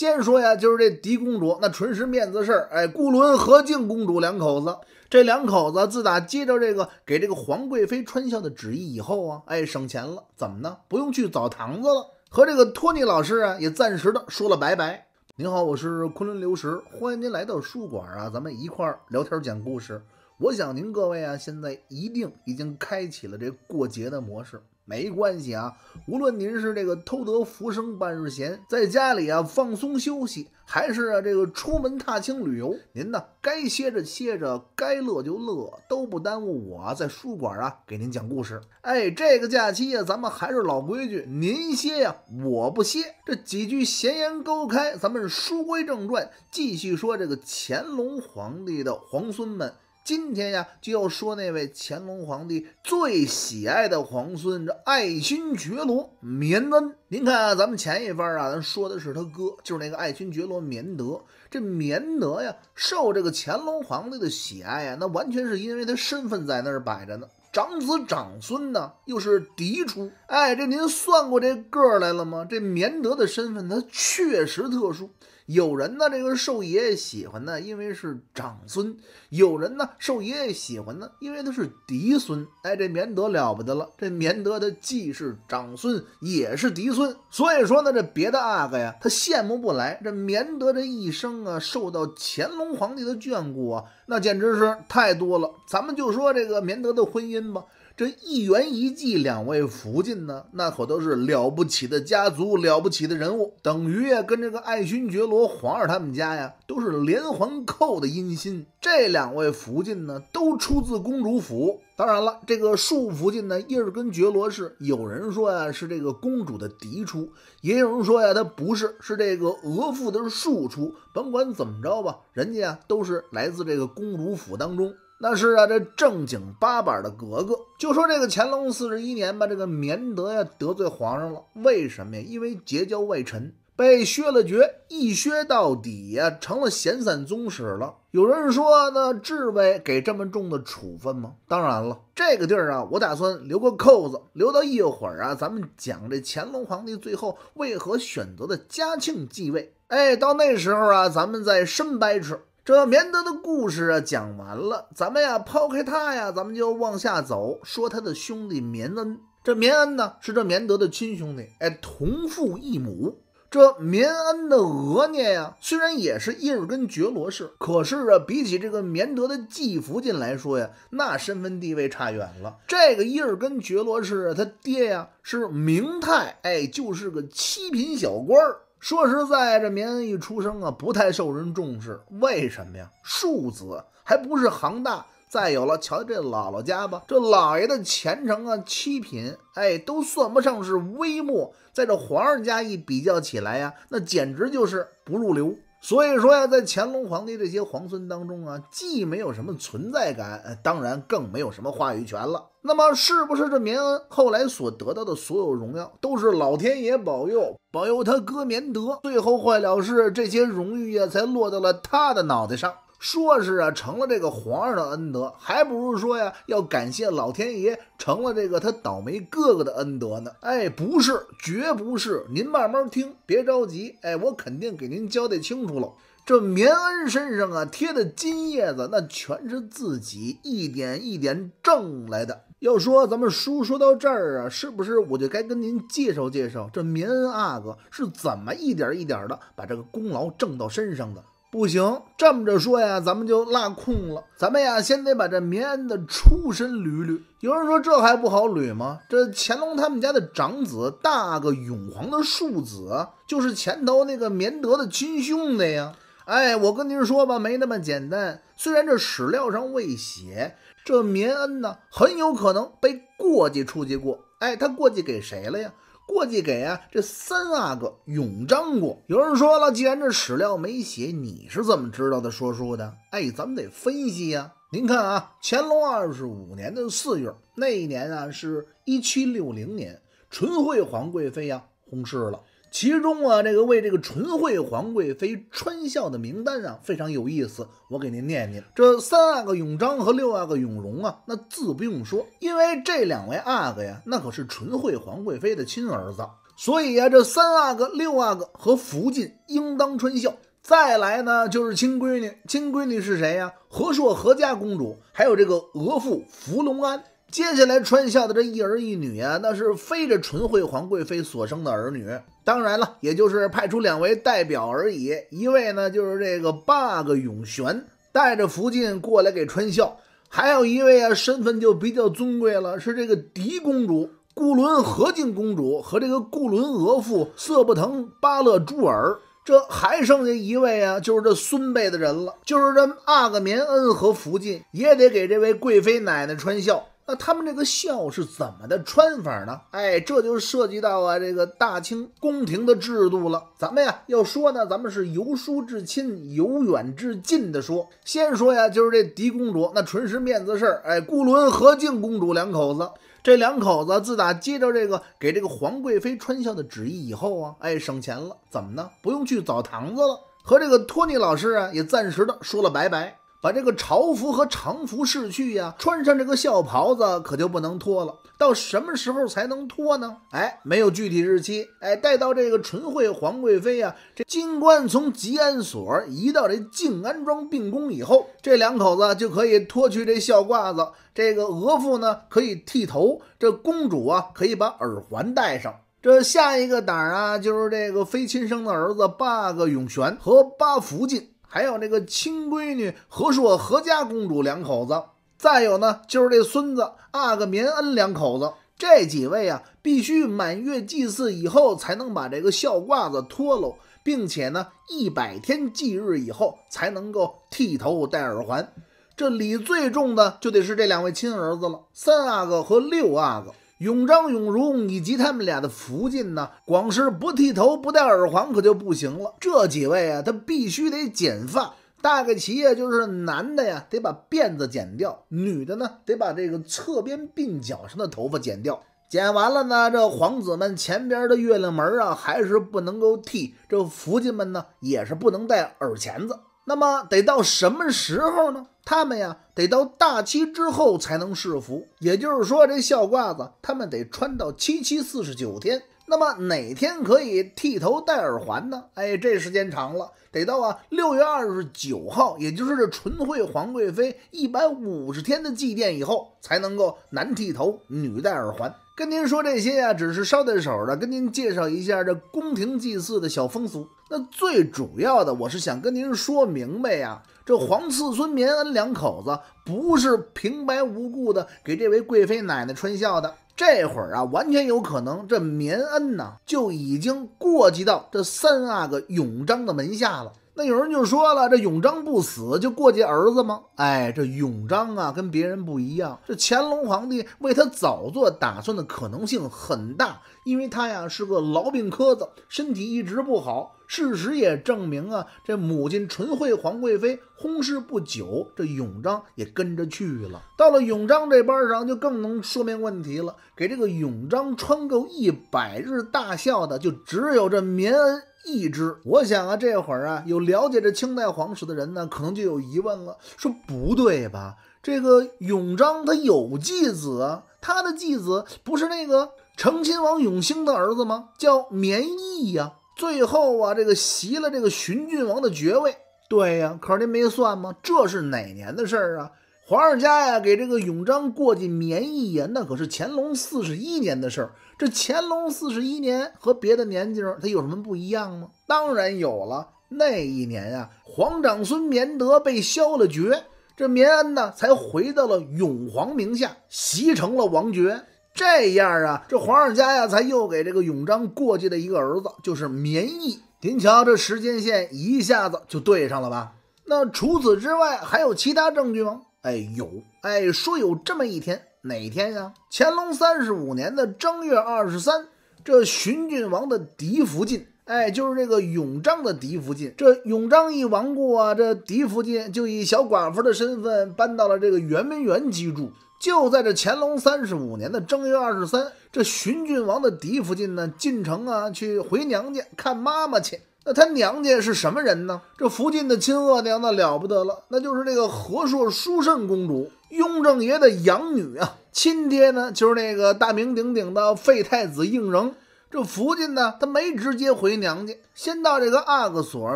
先说呀，就是这狄公主，那纯是面子事儿。哎，顾伦和靖公主两口子，这两口子自打接到这个给这个皇贵妃穿孝的旨意以后啊，哎，省钱了，怎么呢？不用去澡堂子了，和这个托尼老师啊，也暂时的说了拜拜。您好，我是昆仑流石，欢迎您来到书馆啊，咱们一块儿聊天讲故事。我想您各位啊，现在一定已经开启了这过节的模式。没关系啊，无论您是这个偷得浮生半日闲，在家里啊放松休息，还是啊这个出门踏青旅游，您呢该歇着歇着，该乐就乐，都不耽误我在书馆啊给您讲故事。哎，这个假期啊，咱们还是老规矩，您歇呀，我不歇。这几句闲言高开，咱们书归正传，继续说这个乾隆皇帝的皇孙们。今天呀，就要说那位乾隆皇帝最喜爱的皇孙，这爱新觉罗绵恩。您看啊，咱们前一番啊，咱说的是他哥，就是那个爱新觉罗绵德。这绵德呀，受这个乾隆皇帝的喜爱呀，那完全是因为他身份在那儿摆着呢。长子长孙呢，又是嫡出。哎，这您算过这个来了吗？这绵德的身份，他确实特殊。有人呢，这个受爷爷喜欢呢，因为是长孙；有人呢，受爷爷喜欢呢，因为他是嫡孙。哎，这绵德了不得了，这绵德他既是长孙，也是嫡孙。所以说呢，这别的阿哥呀，他羡慕不来。这绵德这一生啊，受到乾隆皇帝的眷顾啊，那简直是太多了。咱们就说这个绵德的婚姻吧。这一元一季两位福晋呢，那可都是了不起的家族，了不起的人物，等于啊跟这个爱新觉罗皇上他们家呀都是连环扣的阴心。这两位福晋呢，都出自公主府。当然了，这个庶福晋呢，叶尔根觉罗氏，有人说呀是这个公主的嫡出，也有人说呀她不是，是这个额驸的庶出。甭管怎么着吧，人家呀都是来自这个公主府当中。那是啊，这正经八板的格格，就说这个乾隆四十一年吧，这个绵德呀得罪皇上了，为什么呀？因为结交外臣，被削了爵，一削到底呀，成了闲散宗室了。有人说呢，治位给这么重的处分吗？当然了，这个地儿啊，我打算留个扣子，留到一会儿啊，咱们讲这乾隆皇帝最后为何选择的嘉庆继位。哎，到那时候啊，咱们再深掰扯。这绵德的故事啊讲完了，咱们呀抛开他呀，咱们就往下走，说他的兄弟绵恩。这绵恩呢是这绵德的亲兄弟，哎，同父异母。这绵恩的额涅呀，虽然也是伊尔根觉罗氏，可是啊，比起这个绵德的继福晋来说呀，那身份地位差远了。这个伊尔根觉罗氏，他爹呀是明太，哎，就是个七品小官儿。说实在，这绵恩一出生啊，不太受人重视。为什么呀？庶子还不是行大。再有了，瞧这姥姥家吧，这老爷的前程啊，七品，哎，都算不上是微末。在这皇上家一比较起来呀，那简直就是不入流。所以说呀，在乾隆皇帝这些皇孙当中啊，既没有什么存在感，当然更没有什么话语权了。那么，是不是这绵恩后来所得到的所有荣耀，都是老天爷保佑，保佑他哥绵德？最后坏了事，这些荣誉呀，才落到了他的脑袋上。说是啊，成了这个皇上的恩德，还不如说呀，要感谢老天爷，成了这个他倒霉哥哥的恩德呢。哎，不是，绝不是。您慢慢听，别着急。哎，我肯定给您交代清楚了。这绵恩身上啊贴的金叶子，那全是自己一点一点挣来的。要说咱们书说到这儿啊，是不是我就该跟您介绍介绍这绵恩阿哥是怎么一点一点的把这个功劳挣到身上的？不行，这么着说呀，咱们就落空了。咱们呀，先得把这绵恩的出身捋捋。有人说这还不好捋吗？这乾隆他们家的长子大阿哥永璜的庶子，就是前头那个绵德的亲兄弟呀。哎，我跟您说吧，没那么简单。虽然这史料上未写，这绵恩呢，很有可能被过继出去过。哎，他过继给谁了呀？过继给啊，这三阿哥永璋过。有人说了，既然这史料没写，你是怎么知道的？说书的，哎，咱们得分析呀。您看啊，乾隆二十五年的四月，那一年啊是一七六零年，纯惠皇贵妃呀薨逝了。其中啊，这个为这个纯惠皇贵妃穿孝的名单啊，非常有意思。我给您念念：这三阿哥永璋和六阿哥永荣啊，那自不用说，因为这两位阿哥呀，那可是纯惠皇贵妃的亲儿子，所以啊，这三阿哥、六阿哥和福晋应当穿孝。再来呢，就是亲闺女，亲闺女是谁呀？和硕和家公主，还有这个额驸福隆安。接下来穿孝的这一儿一女啊，那是非这纯惠皇贵妃所生的儿女。当然了，也就是派出两位代表而已。一位呢，就是这个八阿哥永璇带着福晋过来给穿孝；还有一位啊，身份就比较尊贵了，是这个嫡公主固伦和敬公主和这个固伦额驸色不腾巴勒珠尔。这还剩下一位啊，就是这孙辈的人了，就是这阿格棉恩和福晋也得给这位贵妃奶奶穿孝。那他们这个孝是怎么的穿法呢？哎，这就涉及到啊这个大清宫廷的制度了。咱们呀要说呢，咱们是由疏至亲，由远至近的说。先说呀，就是这嫡公主，那纯是面子事儿。哎，固伦和靖公主两口子，这两口子自打接到这个给这个皇贵妃穿孝的旨意以后啊，哎，省钱了，怎么呢？不用去澡堂子了，和这个托尼老师啊也暂时的说了拜拜。把这个朝服和常服试去呀，穿上这个孝袍子可就不能脱了。到什么时候才能脱呢？哎，没有具体日期。哎，待到这个纯惠皇贵妃啊，这金冠从吉安所移到这静安庄病宫以后，这两口子就可以脱去这孝褂子。这个额驸呢，可以剃头；这公主啊，可以把耳环戴上。这下一个档啊，就是这个非亲生的儿子八个永璇和八福晋。还有这个亲闺女何硕何家公主两口子，再有呢就是这孙子阿哥绵恩两口子，这几位啊必须满月祭祀以后才能把这个孝褂子脱喽，并且呢一百天祭日以后才能够剃头戴耳环。这礼最重的就得是这两位亲儿子了，三阿哥和六阿哥。永璋、永荣以及他们俩的福晋呢，光是不剃头、不戴耳环可就不行了。这几位啊，他必须得剪发。大概齐啊，就是男的呀，得把辫子剪掉；女的呢，得把这个侧边鬓角上的头发剪掉。剪完了呢，这皇子们前边的月亮门啊，还是不能够剃；这福晋们呢，也是不能戴耳钳子。那么得到什么时候呢？他们呀，得到大七之后才能试服，也就是说，这孝褂子他们得穿到七七四十九天。那么哪天可以剃头戴耳环呢？哎，这时间长了，得到啊六月二十九号，也就是这纯惠皇贵妃一百五十天的祭奠以后，才能够男剃头，女戴耳环。跟您说这些呀，只是捎带手的跟您介绍一下这宫廷祭祀的小风俗。那最主要的，我是想跟您说明白呀。这皇次孙绵恩两口子不是平白无故的给这位贵妃奶奶穿孝的，这会儿啊，完全有可能，这绵恩呢就已经过继到这三阿哥永璋的门下了。那有人就说了：“这永璋不死，就过继儿子吗？”哎，这永璋啊，跟别人不一样。这乾隆皇帝为他早做打算的可能性很大，因为他呀是个痨病科子，身体一直不好。事实也证明啊，这母亲纯惠皇贵妃薨逝不久，这永璋也跟着去了。到了永璋这班上，就更能说明问题了。给这个永璋穿够一百日大孝的，就只有这绵恩。一支，我想啊，这会儿啊，有了解这清代皇室的人呢，可能就有疑问了，说不对吧？这个永璋他有继子，他的继子不是那个成亲王永兴的儿子吗？叫绵义呀，最后啊，这个袭了这个循郡王的爵位。对呀，可是您没算吗？这是哪年的事儿啊？皇二家呀，给这个永璋过继绵邑呀，那可是乾隆四十一年的事儿。这乾隆四十一年和别的年景儿，它有什么不一样吗？当然有了。那一年呀，皇长孙绵德被削了爵，这绵恩呢才回到了永皇名下，袭成了王爵。这样啊，这皇二家呀，才又给这个永璋过继了一个儿子，就是绵邑。您瞧，这时间线一下子就对上了吧？那除此之外还有其他证据吗？哎，有哎，说有这么一天，哪天呀？乾隆三十五年的正月二十三，这荀郡王的嫡福晋，哎，就是这个永璋的嫡福晋。这永璋一亡故啊，这嫡福晋就以小寡妇的身份搬到了这个圆明园居住。就在这乾隆三十五年的正月二十三，这荀郡王的嫡福晋呢，进城啊，去回娘家看妈妈去。那他娘家是什么人呢？这福晋的亲额娘那了不得了，那就是这个和硕淑慎公主，雍正爷的养女啊。亲爹呢，就是那个大名鼎鼎的废太子胤禛。这福晋呢，她没直接回娘家，先到这个阿哥所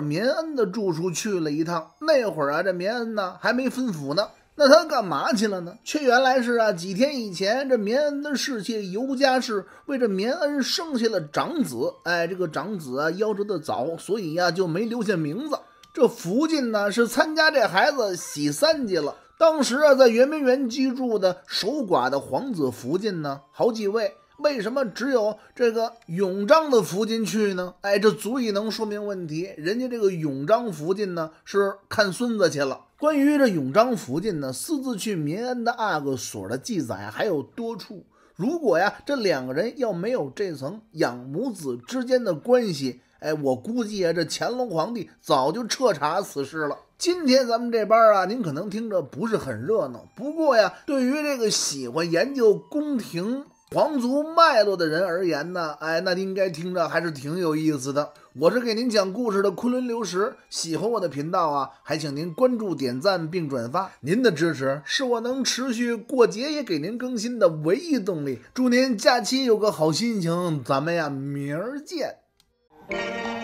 绵恩的住处去了一趟。那会儿啊，这绵恩呢还没分府呢。那他干嘛去了呢？却原来是啊，几天以前，这绵恩的侍妾尤家氏为这绵恩生下了长子，哎，这个长子啊夭折的早，所以呀就没留下名字。这福晋呢是参加这孩子喜三祭了，当时啊在圆明园居住的守寡的皇子福晋呢好几位。为什么只有这个永章的福晋去呢？哎，这足以能说明问题。人家这个永章福晋呢，是看孙子去了。关于这永章福晋呢私自去民安的阿哥所的记载还有多处。如果呀这两个人要没有这层养母子之间的关系，哎，我估计啊这乾隆皇帝早就彻查此事了。今天咱们这班啊，您可能听着不是很热闹，不过呀，对于这个喜欢研究宫廷。皇族脉络的人而言呢，哎，那应该听着还是挺有意思的。我是给您讲故事的昆仑流石，喜欢我的频道啊，还请您关注、点赞并转发。您的支持是我能持续过节也给您更新的唯一动力。祝您假期有个好心情，咱们呀明儿见。